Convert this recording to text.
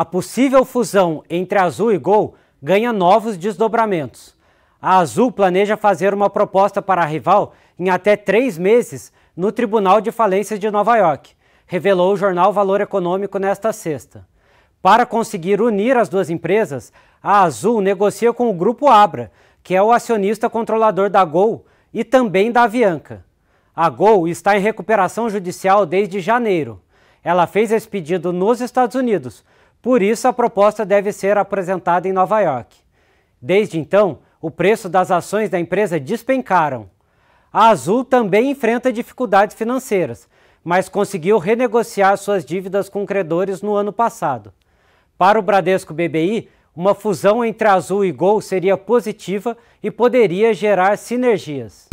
A possível fusão entre Azul e Gol ganha novos desdobramentos. A Azul planeja fazer uma proposta para a rival em até três meses no Tribunal de Falências de Nova York, revelou o jornal Valor Econômico nesta sexta. Para conseguir unir as duas empresas, a Azul negocia com o Grupo Abra, que é o acionista controlador da Gol e também da Avianca. A Gol está em recuperação judicial desde janeiro. Ela fez esse pedido nos Estados Unidos, por isso, a proposta deve ser apresentada em Nova York. Desde então, o preço das ações da empresa despencaram. A Azul também enfrenta dificuldades financeiras, mas conseguiu renegociar suas dívidas com credores no ano passado. Para o Bradesco BBI, uma fusão entre Azul e Gol seria positiva e poderia gerar sinergias.